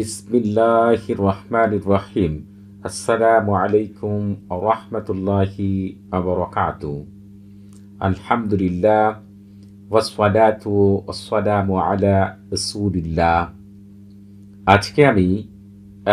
বিসমিল্লাহ রহমান রহিম আসসালামু আলাইকুম রহমতুল্লাহি আবরকাত আলহামদুলিল্লাহ আজকে আমি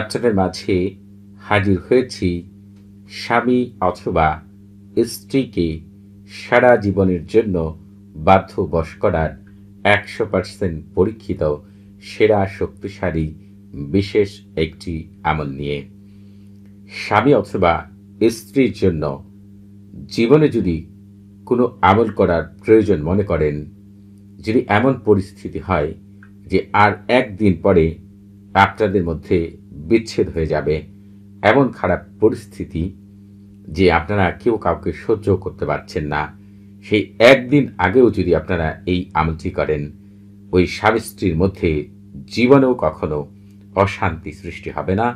আপনাদের মাঝে হাজির হয়েছি স্বামী অথবা স্ত্রীকে সারা জীবনের জন্য বাধ্য বস করার একশো পার্সেন্ট পরীক্ষিত সেরা শক্তিশালী বিশেষ একটি আমল নিয়ে স্বামী অথবা স্ত্রীর জন্য জীবনে যদি কোনো আমল করার প্রয়োজন মনে করেন যদি এমন পরিস্থিতি হয় যে আর একদিন পরে আপনাদের মধ্যে বিচ্ছেদ হয়ে যাবে এমন খারাপ পরিস্থিতি যে আপনারা কেউ কাউকে সহ্য করতে পারছেন না সেই একদিন আগেও যদি আপনারা এই আমলটি করেন ওই স্বামী স্ত্রীর মধ্যে জীবনেও কখনো অশান্তি সৃষ্টি হবে না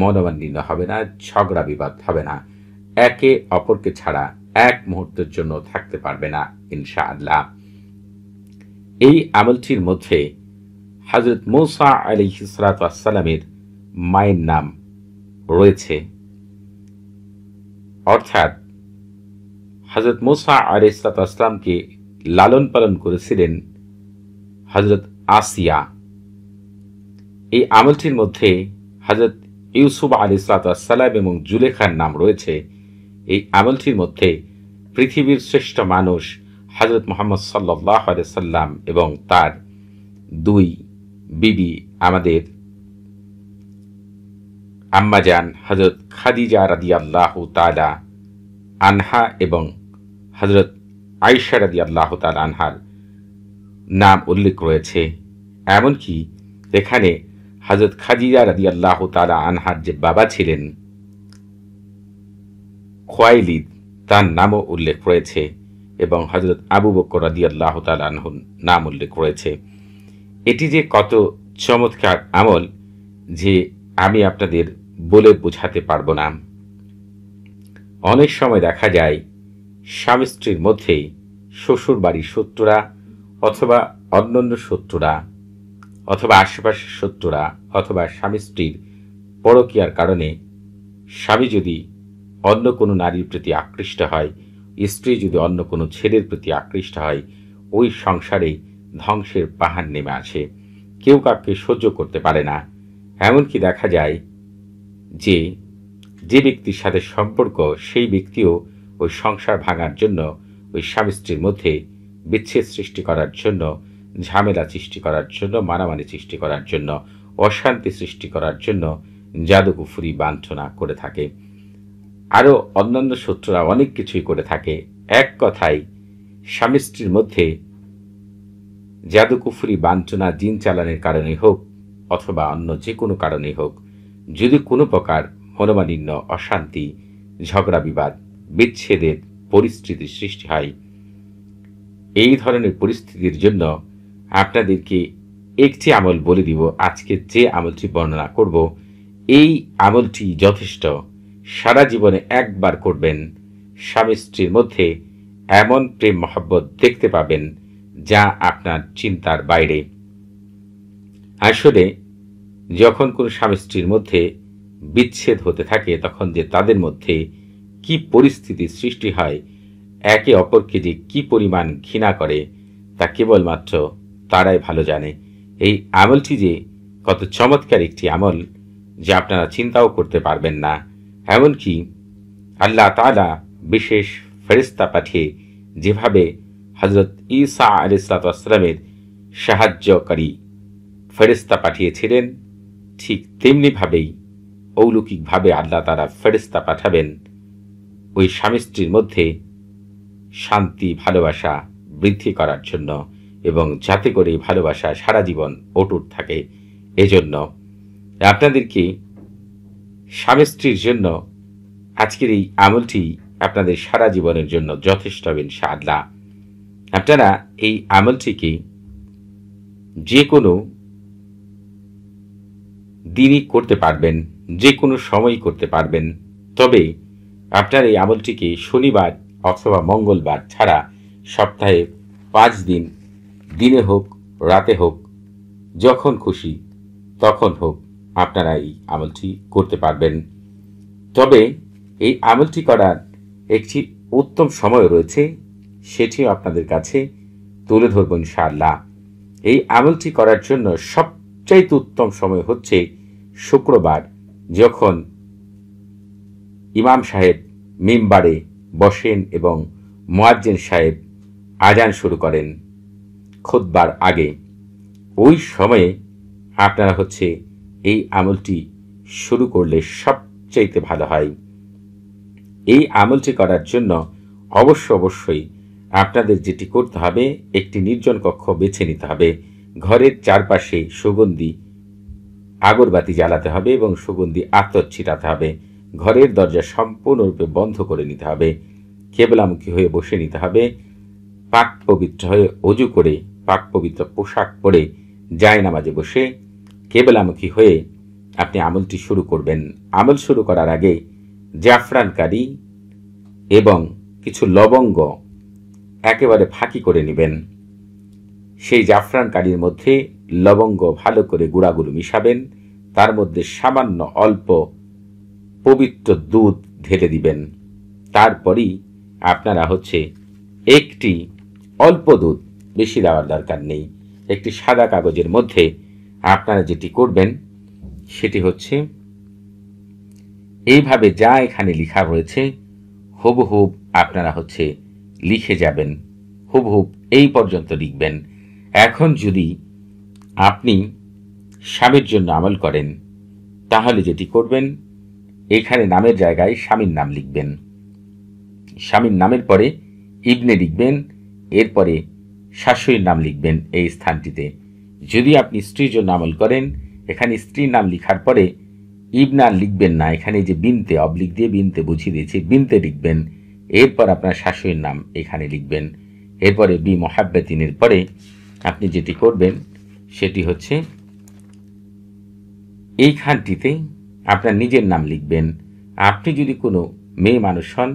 মনোমান্ডিন্য হবে না ঝগড়া বিবাদ হবে না একে অপরকে ছাড়া এক মুহূর্তের জন্য থাকতে পারবে না ইনশা আল্লাহ এই আমলটির মধ্যে হজরত মৌসা আলী হিসরাতামের মায়ের নাম রয়েছে অর্থাৎ হজরত মৌসা আলী ইসলাতামকে লালন পালন করেছিলেন হজরত আসিয়া এই আমলটির মধ্যে হাজরত ইউসুফ আলী সালাম এবং জুলেখার নাম রয়েছে এই আমলটির মধ্যে পৃথিবীর শ্রেষ্ঠ মানুষ হজরত মোহাম্মদ সাল্লাহ সাল্লাম এবং তার দুই বিবি আমাদের আম্মাজান হজরত খাদিজা রাদি আল্লাহ তালা আনহা এবং হজরত আইসা রাদি আল্লাহ তালা আনহার নাম উল্লেখ রয়েছে এমনকি এখানে হজরত খাজিজা রাজি আল্লাহ তালা আনহার যে বাবা ছিলেন খোয়াইলিদ তার নামও উল্লেখ রয়েছে এবং হজরত আবু বকর রাজি আল্লাহ আনহুর নাম উল্লেখ রয়েছে এটি যে কত চমৎকার আমল যে আমি আপনাদের বলে বোঝাতে পারব না অনেক সময় দেখা যায় স্বামী স্ত্রীর মধ্যেই শ্বশুর বাড়ির শত্রুরা অথবা অন্যান্য শত্রুরা অথবা আশেপাশের শত্রুরা অথবা স্বামী স্ত্রীর পরকীয়ার কারণে স্বামী যদি অন্য কোনো নারীর প্রতি আকৃষ্ট হয় স্ত্রী যদি অন্য কোনো ছেলের প্রতি আকৃষ্ট হয় ওই সংসারে ধ্বংসের পাহাড় নেমে আছে কেউ কাউকে সহ্য করতে পারে না এমনকি দেখা যায় যে যে ব্যক্তির সাথে সম্পর্ক সেই ব্যক্তিও ওই সংসার ভাঙার জন্য ওই স্বামী স্ত্রীর মধ্যে বিচ্ছেদ সৃষ্টি করার জন্য ঝামেলা সৃষ্টি করার জন্য মানামানি সৃষ্টি করার জন্য অশান্তি সৃষ্টি করার জন্য জাদুকুফুরি বাঞ্ছনা করে থাকে আরও অন্যান্য শত্রুরা অনেক কিছুই করে থাকে এক কথায় স্বামী স্ত্রীর মধ্যে জাদুকুফুরি বাঞ্ছনা জিন চালানের কারণে হোক অথবা অন্য যে কোনো কারণে হোক যদি কোনো প্রকার মনোমালিন্য অশান্তি ঝগড়া বিবাদ বিচ্ছেদের পরিস্থিতির সৃষ্টি হয় এই ধরনের পরিস্থিতির জন্য আপনাদেরকে একটি আমল বলে দিব আজকে যে আমলটি বর্ণনা করব এই আমলটি যথেষ্ট সারা জীবনে একবার করবেন স্বামী স্ত্রীর মধ্যে এমন প্রেম মহব্বত দেখতে পাবেন যা আপনার চিন্তার বাইরে আসলে যখন কোনো স্বামী স্ত্রীর মধ্যে বিচ্ছেদ হতে থাকে তখন যে তাদের মধ্যে কি পরিস্থিতি সৃষ্টি হয় একে অপরকে যে কি পরিমাণ ঘৃণা করে তা কেবলমাত্র তারাই ভালো জানে এই আমলটি যে কত চমৎকার একটি আমল যে আপনারা চিন্তাও করতে পারবেন না এমনকি আল্লাহ তালা বিশেষ ফেরিস্তা পাঠিয়ে যেভাবে হজরত ইসা আলিসালামের সাহায্যকারী ফেরিস্তা পাঠিয়েছিলেন ঠিক তেমনিভাবেই অলৌকিকভাবে আল্লাহ তারা ফেরিস্তা পাঠাবেন ওই স্বামী মধ্যে শান্তি ভালোবাসা বৃদ্ধি করার জন্য এবং যাতে করে ভালোবাসা সারা জীবন অটুট থাকে এজন্য আপনাদেরকে স্বামী স্ত্রীর জন্য আজকের এই আমলটি আপনাদের সারা জীবনের জন্য যথেষ্ট হবেন সাদলা আপনারা এই আমলটিকে যে কোনো দিনই করতে পারবেন যে কোনো সময়ই করতে পারবেন তবে আপনার এই আমলটিকে শনিবার অথবা মঙ্গলবার ছাড়া সপ্তাহে পাঁচ দিন দিনে হোক রাতে হোক যখন খুশি তখন হোক আপনারা এই আমলটি করতে পারবেন তবে এই আমলটি করার একটি উত্তম সময় রয়েছে সেটিও আপনাদের কাছে তুলে ধরব ইনশাআল্লাহ এই আমলটি করার জন্য সবচাইতে উত্তম সময় হচ্ছে শুক্রবার যখন ইমাম সাহেব মিম্বারে বসেন এবং মোয়াজ্জেন সাহেব আজান শুরু করেন খোদবার আগে ওই সময়ে আপনারা হচ্ছে এই আমলটি শুরু করলে সবচাইতে ভালো হয় এই আমলটি করার জন্য অবশ্য অবশ্যই আপনাদের যেটি করতে হবে একটি নির্জন কক্ষ বেছে নিতে হবে ঘরের চারপাশে সুগন্ধি আগরবাতি জ্বালাতে হবে এবং সুগন্ধি আত্ম ছিটাতে হবে ঘরের দরজা সম্পূর্ণরূপে বন্ধ করে নিতে হবে কেবলামুখী হয়ে বসে নিতে হবে পাক পবিত্র হয়ে অজু করে পাক পবিত্র পোশাক পরে যায় নামাজে বসে কেবলামুখী হয়ে আপনি আমলটি শুরু করবেন আমল শুরু করার আগে জাফরানকারি এবং কিছু লবঙ্গ একেবারে ফাঁকি করে নেবেন সেই জাফরানকারির মধ্যে লবঙ্গ ভালো করে গুঁড়াগুলো মিশাবেন তার মধ্যে সামান্য অল্প পবিত্র দুধ ঢেলে দিবেন তারপরই আপনারা হচ্ছে একটি অল্প দুধ বেশি দেওয়ার দরকার নেই একটি সাদা কাগজের মধ্যে আপনারা যেটি করবেন সেটি হচ্ছে এইভাবে যা এখানে লেখা রয়েছে হুবহুব আপনারা হচ্ছে লিখে যাবেন হুবহুব এই পর্যন্ত লিখবেন এখন যদি আপনি স্বামীর জন্য আমল করেন তাহলে যেটি করবেন এখানে নামের জায়গায় স্বামীর নাম লিখবেন স্বামীর নামের পরে ইবনে লিখবেন এরপরে শাশুড়ির নাম লিখবেন এই স্থানটিতে যদি আপনি স্ত্রীর জন্য আমল করেন এখানে স্ত্রীর নাম লিখার পরে ইবনার লিখবেন না এখানে যে বিনতে অবলিক দিয়ে বিনতে বুঝিয়ে দিয়েছি বিনতে লিখবেন এরপর আপনার শাশুড়ির নাম এখানে লিখবেন এরপরে বি মহাব্যাতিনের পরে আপনি যেটি করবেন সেটি হচ্ছে এইখানটিতে আপনার নিজের নাম লিখবেন আপনি যদি কোনো মেয়ে মানুষ হন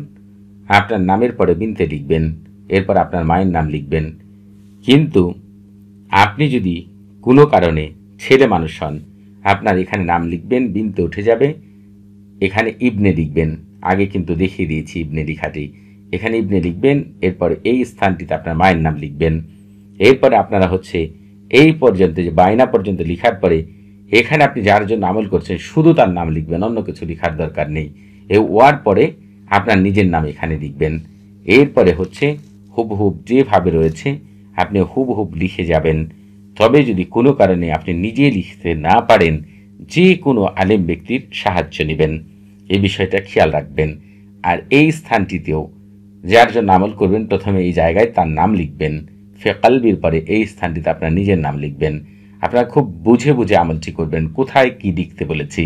আপনার নামের পরে বিনতে লিখবেন এরপর আপনার মায়ের নাম লিখবেন কিন্তু আপনি যদি কোনো কারণে ছেলে মানুষ হন আপনার এখানে নাম লিখবেন বিনতে উঠে যাবে এখানে ইবনে লিখবেন আগে কিন্তু দেখিয়ে দিয়েছি ইবনে লিখাটি এখানে ইবনে লিখবেন এরপর এই স্থানটিতে আপনার মায়ের নাম লিখবেন এরপরে আপনারা হচ্ছে এই পর্যন্ত যে বায়না পর্যন্ত লিখার পরে এখানে আপনি যার জন্য আমল করছেন শুধু তার নাম লিখবেন অন্য কিছু লিখার দরকার নেই এই ওয়ার পরে আপনার নিজের নাম এখানে লিখবেন এরপরে হচ্ছে হুবহুব যেভাবে রয়েছে আপনি হুবহুব লিখে যাবেন তবে যদি কোনো কারণে আপনি নিজে লিখতে না পারেন যে কোনো আলেম ব্যক্তির সাহায্য নেবেন এ বিষয়টা খেয়াল রাখবেন আর এই স্থানটিতেও যার জন্য আমল করবেন প্রথমে এই জায়গায় তার নাম লিখবেন ফেকালবির পরে এই স্থানটিতে আপনার নিজের নাম লিখবেন আপনারা খুব বুঝে বুঝে আমলটি করবেন কোথায় কি লিখতে বলেছি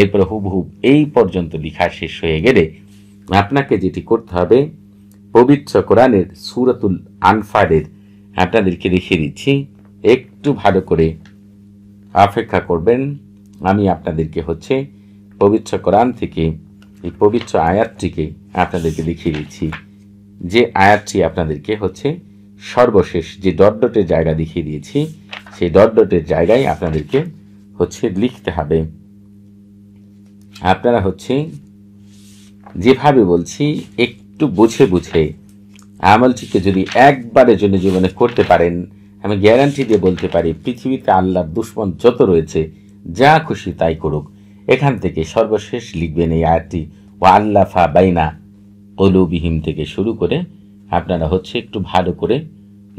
এরপরে হুবহুব এই পর্যন্ত লিখা শেষ হয়ে গেলে আপনাকে যেটি করতে হবে পবিত্র কোরআনের সুরতুল আনফারের আপনাদেরকে দেখিয়ে দিচ্ছি একটু ভালো করে অপেক্ষা করবেন আমি আপনাদেরকে হচ্ছে পবিত্র কোরআন থেকে এই পবিত্র আয়াতটিকে আপনাদেরকে দেখিয়ে দিচ্ছি যে আয়াতটি আপনাদেরকে হচ্ছে সর্বশেষ যে ডটডটের জায়গা দেখিয়ে দিয়েছি সেই ডটডটের জায়গায় আপনাদেরকে হচ্ছে লিখতে হবে আপনারা হচ্ছে যেভাবে বলছি একটু বুঝে বুঝে আমলটিকে যদি একবারের জন্য জীবনে করতে পারেন আমি গ্যারান্টি দিয়ে বলতে পারি পৃথিবীতে আল্লাহর দুশ্মন যত রয়েছে যা খুশি তাই করুক এখান থেকে সর্বশেষ লিখবেন এই আয়াতটি ও আল্লাফা বাইনা অলুবিহীম থেকে শুরু করে আপনারা হচ্ছে একটু ভালো করে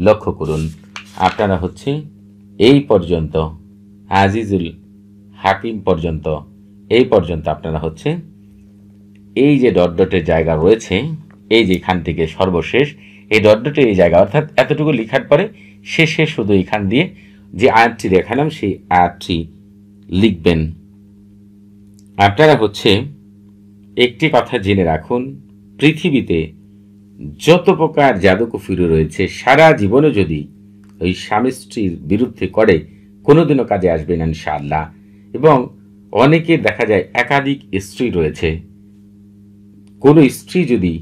লক্ষ্য করুন আপনারা হচ্ছে এই পর্যন্ত আজিজুল হাকিম পর্যন্ত এই পর্যন্ত আপনারা হচ্ছে এই যে ডট ডটের জায়গা রয়েছে এই যে এখান থেকে সর্বশেষ এই ডট এই জায়গা অর্থাৎ এতটুকু লেখার পরে শেষে শুধু এখান দিয়ে যে আয়াতটি দেখালাম সেই আয়াতটি লিখবেন আপনারা হচ্ছে একটি কথা জেনে রাখুন পৃথিবীতে যত প্রকার জাদুকুফিরু রয়েছে সারা জীবনে যদি ওই স্বামী স্ত্রীর বিরুদ্ধে করে কোনোদিনও কাজে আসবে না ইনশাআল্লাহ এবং অনেকে দেখা যায় একাধিক স্ত্রী রয়েছে কোনো স্ত্রী যদি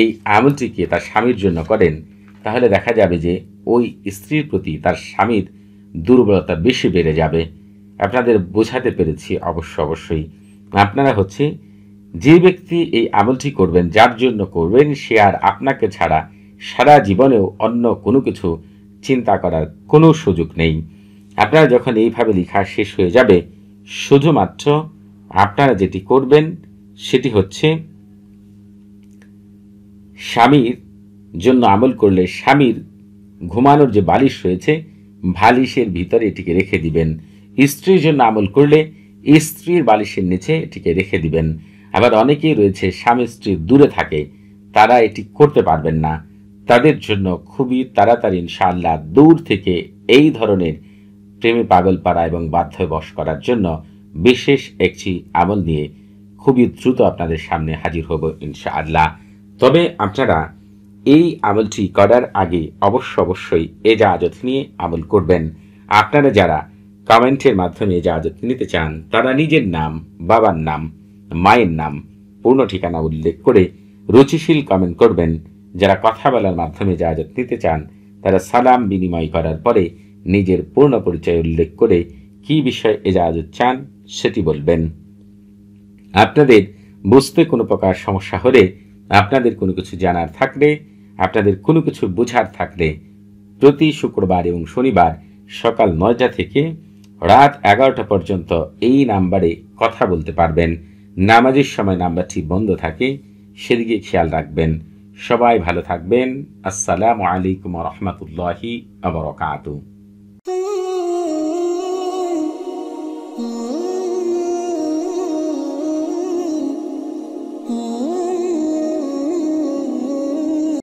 এই আমলটিকে তার স্বামীর জন্য করেন তাহলে দেখা যাবে যে ওই স্ত্রীর প্রতি তার স্বামীর দুর্বলতা বেশি বেড়ে যাবে আপনাদের বোঝাতে পেরেছি অবশ্য অবশ্যই আপনারা হচ্ছে যে ব্যক্তি এই আমলটি করবেন যার জন্য করবেন সে আর আপনাকে ছাড়া সারা জীবনেও অন্য কোনো কিছু চিন্তা করার কোনো সুযোগ নেই আপনারা যখন এইভাবে লেখা শেষ হয়ে যাবে শুধুমাত্র আপনারা যেটি করবেন সেটি হচ্ছে স্বামীর জন্য আমল করলে স্বামীর ঘুমানোর যে বালিশ রয়েছে বালিশের ভিতরে এটিকে রেখে দিবেন স্ত্রীর জন্য আমল করলে স্ত্রীর বালিশের নিচে এটিকে রেখে দিবেন আবার অনেকেই রয়েছে স্বামী স্ত্রী দূরে থাকে তারা এটি করতে পারবেন না তাদের জন্য খুবই তাড়াতাড়ি ইনশাআল্লাহ দূর থেকে এই ধরনের প্রেমে পাগল পাড়া এবং বাধ্য বশ করার জন্য বিশেষ একটি আমল নিয়ে খুবই দ্রুত আপনাদের সামনে হাজির হব ইনশাআল্লাহ তবে আপনারা এই আমলটি করার আগে অবশ্য অবশ্যই এ জাহাজত নিয়ে আমল করবেন আপনারা যারা কমেন্টের মাধ্যমে জাহাজত নিতে চান তারা নিজের নাম বাবার নাম মায়ের নাম পূর্ণ ঠিকানা উল্লেখ করে রুচিশীল কমেন্ট করবেন যারা কথা বলার মাধ্যমে জাহাজত নিতে চান তারা সালাম বিনিময় করার পরে নিজের পূর্ণ পরিচয় উল্লেখ করে কি বিষয়ে এ এজাজত চান সেটি বলবেন আপনাদের বুঝতে কোনো প্রকার সমস্যা হলে আপনাদের কোনো কিছু জানার থাকলে আপনাদের কোনো কিছু বোঝার থাকলে প্রতি শুক্রবার এবং শনিবার সকাল নয়টা থেকে রাত এগারোটা পর্যন্ত এই নাম্বারে কথা বলতে পারবেন নামাজের সময় নাম্বারটি বন্ধ থাকে সেদিকে খেয়াল রাখবেন সবাই ভালো থাকবেন আসসালামু আলাইকুম রহমতুল্লাহি আবরকাতু